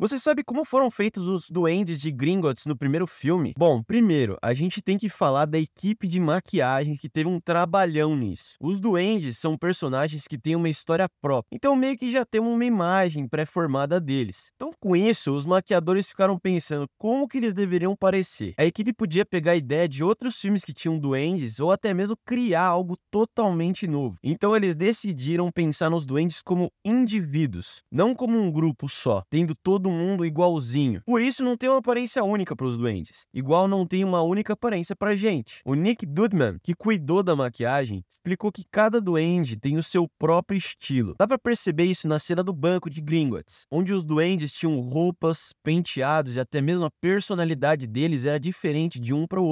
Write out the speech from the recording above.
Você sabe como foram feitos os duendes de Gringotts no primeiro filme? Bom, primeiro, a gente tem que falar da equipe de maquiagem que teve um trabalhão nisso. Os duendes são personagens que têm uma história própria, então meio que já temos uma imagem pré-formada deles. Então com isso, os maquiadores ficaram pensando como que eles deveriam parecer. A equipe podia pegar a ideia de outros filmes que tinham duendes ou até mesmo criar algo totalmente novo. Então eles decidiram pensar nos duendes como indivíduos, não como um grupo só, tendo todo todo mundo igualzinho. Por isso não tem uma aparência única para os duendes, igual não tem uma única aparência para gente. O Nick Dudman, que cuidou da maquiagem, explicou que cada duende tem o seu próprio estilo. Dá para perceber isso na cena do banco de Gringotts, onde os duendes tinham roupas, penteados e até mesmo a personalidade deles era diferente de um para o outro.